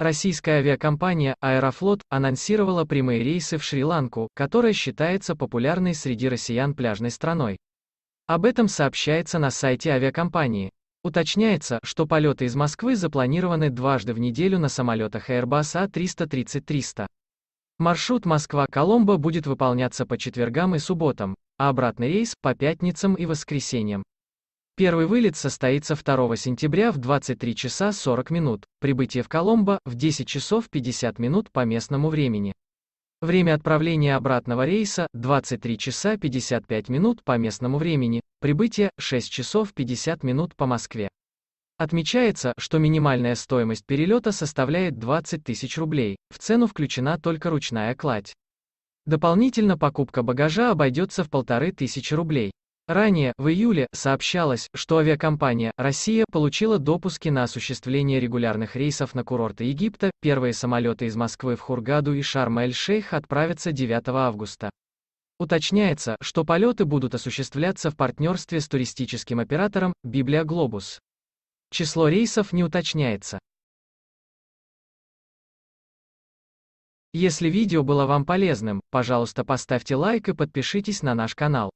Российская авиакомпания «Аэрофлот» анонсировала прямые рейсы в Шри-Ланку, которая считается популярной среди россиян пляжной страной. Об этом сообщается на сайте авиакомпании. Уточняется, что полеты из Москвы запланированы дважды в неделю на самолетах Airbus A330-300. А Маршрут Москва-Коломбо будет выполняться по четвергам и субботам, а обратный рейс – по пятницам и воскресеньям. Первый вылет состоится 2 сентября в 23 часа 40 минут, прибытие в Коломбо в 10 часов 50 минут по местному времени. Время отправления обратного рейса – 23 часа 55 минут по местному времени, прибытие – 6 часов 50 минут по Москве. Отмечается, что минимальная стоимость перелета составляет 20 тысяч рублей, в цену включена только ручная кладь. Дополнительно покупка багажа обойдется в полторы тысячи рублей. Ранее, в июле, сообщалось, что авиакомпания «Россия» получила допуски на осуществление регулярных рейсов на курорты Египта, первые самолеты из Москвы в Хургаду и Шарм-эль-Шейх отправятся 9 августа. Уточняется, что полеты будут осуществляться в партнерстве с туристическим оператором «Библиоглобус». Число рейсов не уточняется. Если видео было вам полезным, пожалуйста поставьте лайк и подпишитесь на наш канал.